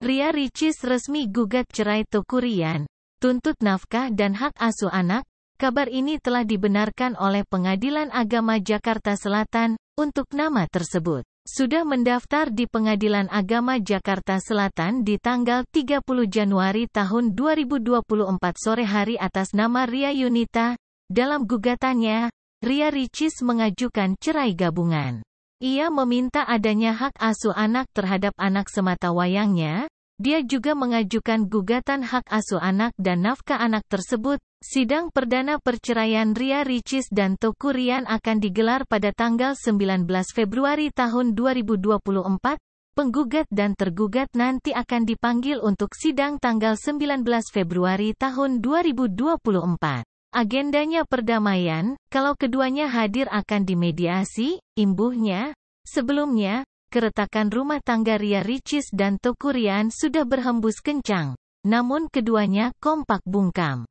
Ria Ricis resmi gugat cerai Tukurian. Tuntut nafkah dan hak asuh anak, kabar ini telah dibenarkan oleh Pengadilan Agama Jakarta Selatan, untuk nama tersebut. Sudah mendaftar di Pengadilan Agama Jakarta Selatan di tanggal 30 Januari tahun 2024 sore hari atas nama Ria Yunita. Dalam gugatannya, Ria Ricis mengajukan cerai gabungan. Ia meminta adanya hak asuh anak terhadap anak semata wayangnya, dia juga mengajukan gugatan hak asuh anak dan nafkah anak tersebut. Sidang perdana perceraian Ria Ricis dan Toku Rian akan digelar pada tanggal 19 Februari tahun 2024. Penggugat dan tergugat nanti akan dipanggil untuk sidang tanggal 19 Februari tahun 2024. Agendanya perdamaian, kalau keduanya hadir akan dimediasi, imbuhnya. Sebelumnya, keretakan rumah tangga Ria Ricis dan Tokurian sudah berhembus kencang. Namun keduanya kompak bungkam.